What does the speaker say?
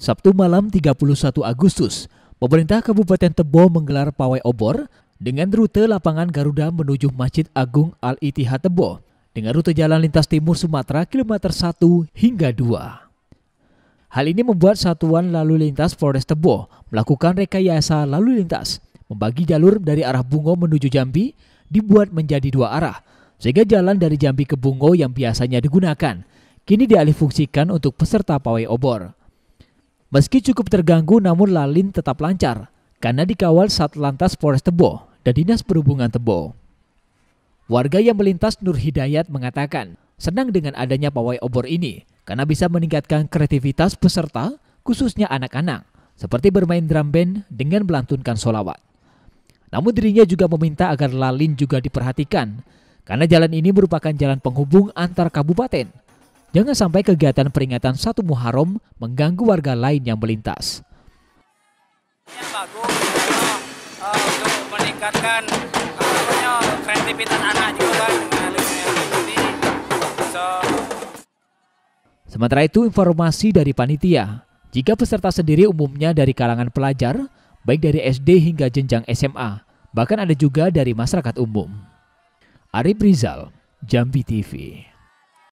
Sabtu malam 31 Agustus, pemerintah Kabupaten Tebo menggelar pawai obor dengan rute lapangan Garuda menuju Masjid Agung Al-Itihad Tebo dengan rute jalan lintas timur Sumatera kilometer 1 hingga 2. Hal ini membuat Satuan Lalu Lintas Polres Tebo melakukan rekayasa lalu lintas, membagi jalur dari arah Bungo menuju Jambi dibuat menjadi dua arah, sehingga jalan dari Jambi ke Bungo yang biasanya digunakan, kini dialihfungsikan untuk peserta pawai obor. Meski cukup terganggu namun Lalin tetap lancar karena dikawal Satlantas Polres Tebo dan Dinas Perhubungan Tebo. Warga yang melintas Nur Hidayat mengatakan senang dengan adanya pawai obor ini karena bisa meningkatkan kreativitas peserta khususnya anak-anak seperti bermain drum band dengan melantunkan solawat. Namun dirinya juga meminta agar Lalin juga diperhatikan karena jalan ini merupakan jalan penghubung antar kabupaten Jangan sampai kegiatan peringatan satu Muharram mengganggu warga lain yang melintas. Sementara itu informasi dari panitia, jika peserta sendiri umumnya dari kalangan pelajar, baik dari SD hingga jenjang SMA, bahkan ada juga dari masyarakat umum. Arif Rizal, Jambi TV.